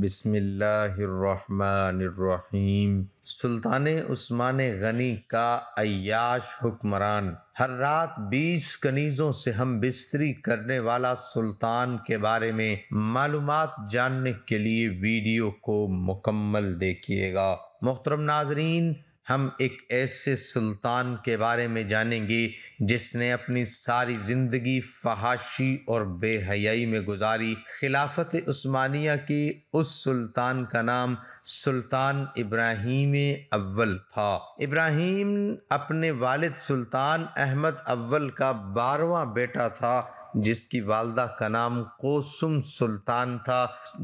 बिसमीम सुल्तान उस्मान गनी का अयाश हुक्मरान हर रात बीस कनीज़ों से हम बिस्तरी करने वाला सुल्तान के बारे में मालूम जानने के लिए वीडियो को मुकम्मल देखिएगा मोहतरम नाजरीन हम एक ऐसे सुल्तान के बारे में जानेंगे जिसने अपनी सारी ज़िंदगी फहाशी और बेहयाई में गुजारी खिलाफत उस्मानिया के उस सुल्तान का नाम सुल्तान इब्राहिम अव्वल था इब्राहिम अपने वालिद सुल्तान अहमद अव्वल का बारवा बेटा था जिसकी वालदा का नाम कोसुम सुल्तान था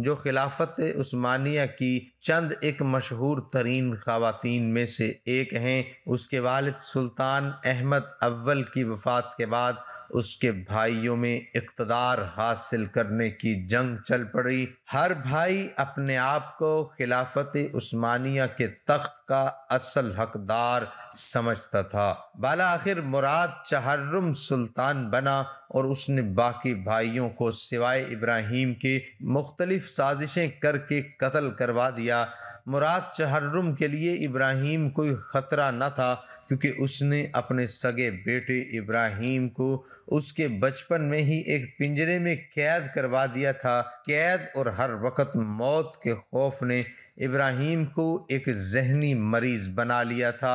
जो खिलाफत उस्मानिया की चंद एक मशहूर तरीन खातन में से एक हैं उसके वालिद सुल्तान अहमद अव्वल की वफ़ात के बाद उसके भाइयों में इकतदार हासिल करने की जंग चल पड़ी हर भाई अपने आप को खिलाफत उस्मानिया के तख्त का असल हकदार समझता था बाला आखिर मुराद चहर्रम सुल्तान बना और उसने बाकी भाइयों को सिवाय इब्राहिम के मुख्तलिफ साजिशें करके कत्ल करवा दिया मुराद चहर्रम के लिए इब्राहिम कोई ख़तरा न था क्योंकि उसने अपने सगे बेटे इब्राहिम को उसके बचपन में ही एक पिंजरे में कैद करवा दिया था कैद और हर वक्त मौत के खौफ ने इब्राहिम को एक जहनी मरीज़ बना लिया था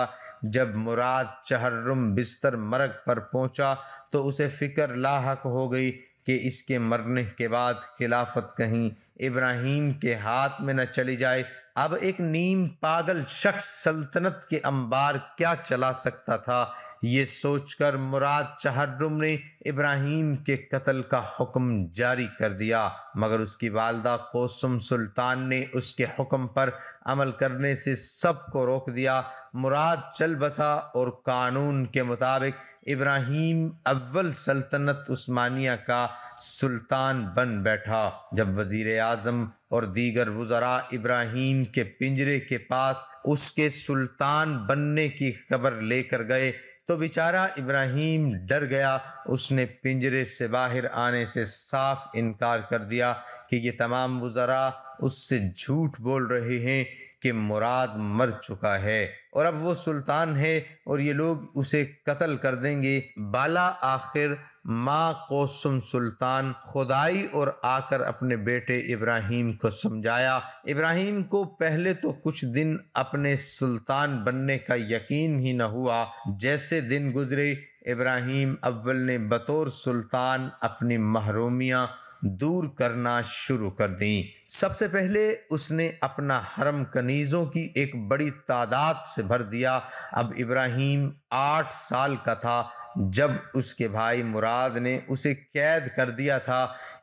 जब मुराद चहर्रम बिस्तर मरग पर पहुंचा तो उसे फ़िक्र लाक हो गई कि इसके मरने के बाद खिलाफत कहीं इब्राहिम के हाथ में न चली जाए अब एक नीम पागल शख्स सल्तनत के अंबार क्या चला सकता था ये सोचकर मुराद चहर्रुम ने इब्राहिम के कत्ल का हुक्म जारी कर दिया मगर उसकी वालदा कोसुम सुल्तान ने उसके हुक्म पर अमल करने से सबको रोक दिया मुराद चल बसा और कानून के मुताबिक इब्राहिम अव्वल सल्तनत उस्मानिया का सुल्तान बन बैठा जब वजीर आजम और दीगर वज़रा इब्राहिम के पिंजरे के पास उसके सुल्तान बनने की खबर लेकर गए तो बेचारा इब्राहिम डर गया उसने पिंजरे से बाहर आने से साफ इनकार कर दिया कि ये तमाम वज़रा उससे झूठ बोल रहे हैं कि मुराद मर चुका है और अब वो सुल्तान है और ये लोग उसे कत्ल कर देंगे बाला आखिर माँ कोसम सुल्तान खुदाई और आकर अपने बेटे इब्राहिम को समझाया इब्राहिम को पहले तो कुछ दिन अपने सुल्तान बनने का यकीन ही न हुआ जैसे दिन गुजरे इब्राहिम अव्वल ने बतौर सुल्तान अपनी महरूमियाँ दूर करना शुरू कर दी सबसे पहले उसने अपना हरम कनीज़ों की एक बड़ी तादाद से भर दिया अब इब्राहिम आठ साल का था जब उसके भाई मुराद ने उसे कैद कर दिया था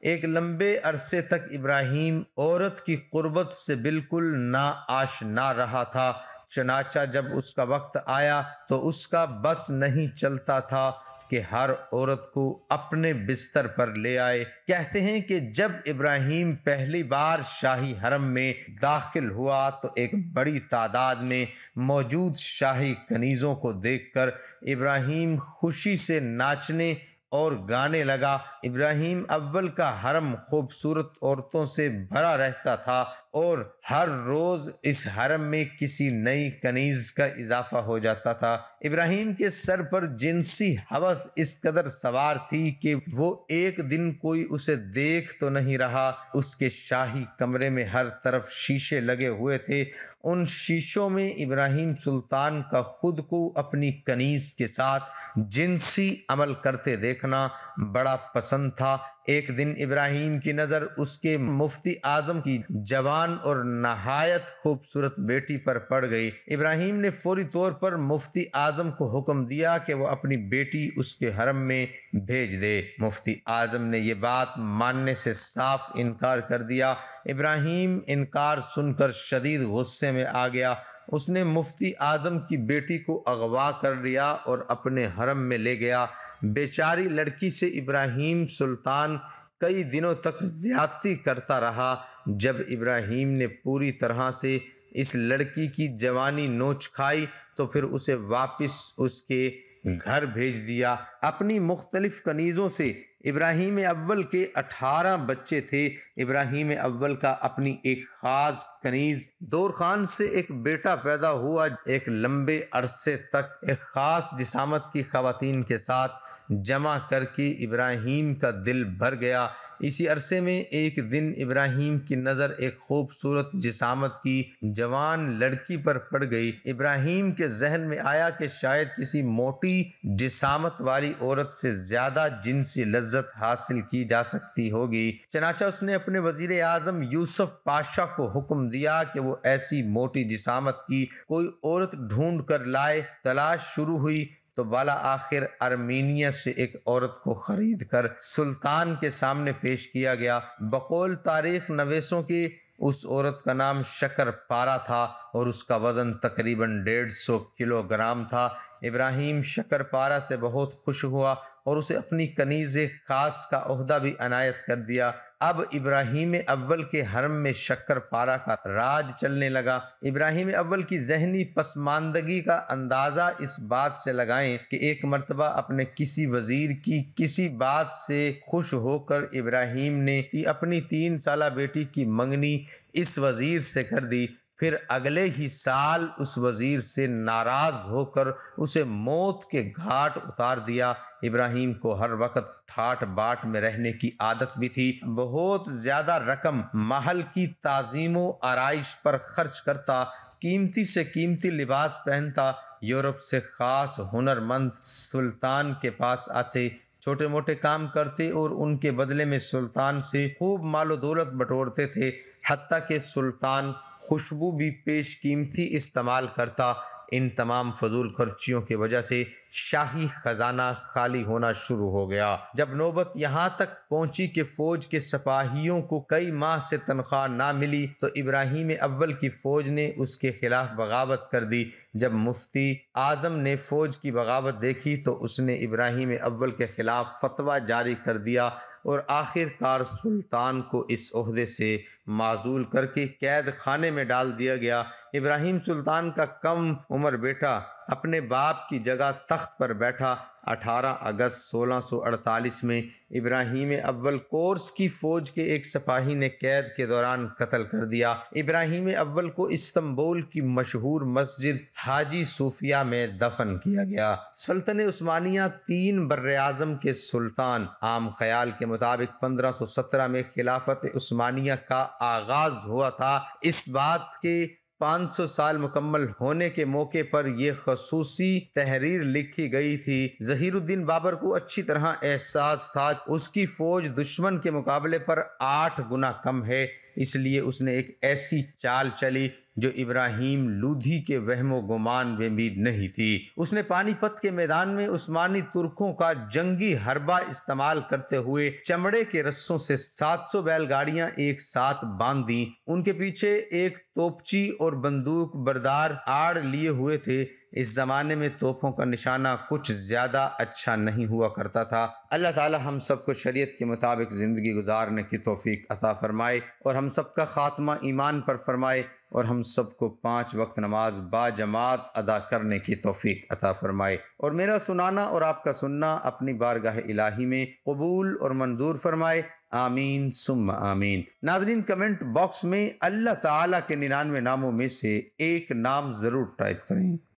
एक लंबे अरसे तक इब्राहिम औरत की कुर्बत से बिल्कुल ना आशना रहा था चनाचा जब उसका वक्त आया तो उसका बस नहीं चलता था कि हर औरत को अपने बिस्तर पर ले आए कहते हैं कि जब इब्राहिम पहली बार शाही हरम में दाखिल हुआ तो एक बड़ी तादाद में मौजूद शाही कनीज़ों को देखकर इब्राहिम खुशी से नाचने और गाने लगा इब्राहिम अव्वल का हरम खूबसूरत औरतों से भरा रहता था और हर रोज़ इस हरम में किसी नई कनीज़ का इजाफा हो जाता था इब्राहिम के सर पर जिनसी हवस इस कदर सवार थी कि वो एक दिन कोई उसे देख तो नहीं रहा उसके शाही कमरे में हर तरफ शीशे लगे हुए थे उन शीशों में इब्राहिम सुल्तान का खुद को अपनी कनीज़ के साथ जिनसी अमल करते देखना बड़ा पसंद था एक दिन इब्राहिम की नज़र उसके मुफ्ती आज़म की जवान जवान और नहायत खूबसूरत बेटी पर पड़ गई इब्राहिम ने फौरी तौर पर मुफ्ती आजम को हुक्म दिया कि वो अपनी बेटी उसके हरम में भेज दे मुफ्ती आजम ने यह बात मानने से साफ इनकार कर दिया इब्राहिम इनकार सुनकर शदीद गुस्से में आ गया उसने मुफ्ती आजम की बेटी को अगवा कर लिया और अपने हरम में ले गया बेचारी लड़की से इब्राहिम सुल्तान कई दिनों तक ज्यादती करता रहा जब इब्राहिम ने पूरी तरह से इस लड़की की जवानी नोच खाई तो फिर उसे वापस उसके घर भेज दिया अपनी मुख्तलिफ कनीज़ों से इब्राहिम अव्वल के अठारह बच्चे थे इब्राहिम अव्वल का अपनी एक ख़ास कनीज़ दौर खान से एक बेटा पैदा हुआ एक लंबे अरसे तक एक ख़ास जिसामत की खातन के साथ जमा करके इब्राहिम का दिल भर गया इसी अरसे में एक दिन इब्राहिम की नज़र एक खूबसूरत जिसामत की जवान लड़की पर पड़ गई इब्राहिम के जहन में आया कि शायद किसी मोटी जिसामत वाली औरत से ज़्यादा जिनसी लज्जत हासिल की जा सकती होगी चनाचा उसने अपने वजीर आजम यूसुफ पाशाह को हुक्म दिया कि वो ऐसी मोटी जिसामत की कोई औरत ढूंढ कर लाए तलाश शुरू हुई तो बाला आखिर आर्मीनिया से एक औरत को खरीद कर सुल्तान के सामने पेश किया गया बकौल तारीख नवेशों की उस औरत का नाम शकर पारा था और उसका वज़न तकरीबन डेढ़ सौ किलोग्राम था इब्राहिम शकर पारा से बहुत खुश हुआ और उसे अपनी कनीज़ खास का अहदा भी अनायत कर दिया अब इब्राहिम अव्वल के हरम में शक्कर पारा का राज चलने लगा इब्राहिम अव्वल की जहनी पसमानदगी का अंदाज़ा इस बात से लगाएं कि एक मरतबा अपने किसी वजीर की किसी बात से खुश होकर इब्राहिम ने अपनी तीन साल बेटी की मंगनी इस वजीर से कर दी फिर अगले ही साल उस वज़ीर से नाराज़ होकर उसे मौत के घाट उतार दिया इब्राहिम को हर वक्त ठाट बाट में रहने की आदत भी थी बहुत ज़्यादा रकम महल की ताज़ीम आरइश पर खर्च करता कीमती से कीमती लिबास पहनता यूरोप से ख़ास हुनरमंद सुल्तान के पास आते छोटे मोटे काम करते और उनके बदले में सुल्तान से खूब मालो दौलत बटोरते थे हती के सुल्तान खुशबू भी पेश कीमती इस्तेमाल करता इन तमाम फजूल खर्चियों की वजह से शाही खजाना खाली होना शुरू हो गया जब नौबत यहाँ तक पहुंची कि फौज के सिपाहियों को कई माह से तनख्वाह ना मिली तो इब्राहिम अव्वल की फौज ने उसके खिलाफ बगावत कर दी जब मुफ्ती आजम ने फौज की बगावत देखी तो उसने इब्राहिम अव्वल के खिलाफ फतवा जारी कर दिया और आखिरकार सुल्तान को इस अहदे से माजूल करके कैद खाने में डाल दिया गया इब्राहिम सुल्तान का कम उम्र बेटा अपने बाप की जगह तख्त पर बैठा 18 अगस्त 1648 में इब्राहिम अव्वल कोर्स की फ़ौज के एक सिपाही ने कैद के दौरान कत्ल कर दिया इब्राहिम अव्वल को इस्तंबुल की मशहूर मस्जिद हाजी सूफिया में दफन किया गया सल्तन उस्मानिया तीन बर अज़म के सुल्तान आम ख्याल के मुताबिक 1517 में खिलाफत उस्मानिया का आगाज़ हुआ था इस बात के 500 साल मुकम्मल होने के मौके पर यह खसूसी तहरीर लिखी गई थी जहीरुद्दीन बाबर को अच्छी तरह एहसास था उसकी फौज दुश्मन के मुकाबले पर आठ गुना कम है इसलिए उसने एक ऐसी चाल चली जो इब्राहिम लूधी के वहमो गुमान में भी नहीं थी उसने पानीपत के मैदान में उस्मानी तुर्कों का जंगी हरबा इस्तेमाल करते हुए चमड़े के रस्सों से 700 बैलगाड़ियां एक साथ बांध दी उनके पीछे एक तोपची और बंदूक बरदार आड़ लिए हुए थे इस ज़माने में तोहफों का निशाना कुछ ज़्यादा अच्छा नहीं हुआ करता था अल्लाह ताला हम सब को शरीयत के मुताबिक ज़िंदगी गुजारने की तोफ़ी अता फ़रमाए और हम सब का ख़ात्मा ईमान पर फरमाए और हम सबको पाँच वक्त नमाज बाजमात अदा करने की तोफ़ी अता फ़रमाए और मेरा सुनाना और आपका सुनना अपनी बारगाह इलाही में कबूल और मंजूर फरमाए आमीन सुम आमीन नाजरीन कमेंट बॉक्स में अल्लाह ताला के निन्यानवे नामों में से एक नाम ज़रूर टाइप करें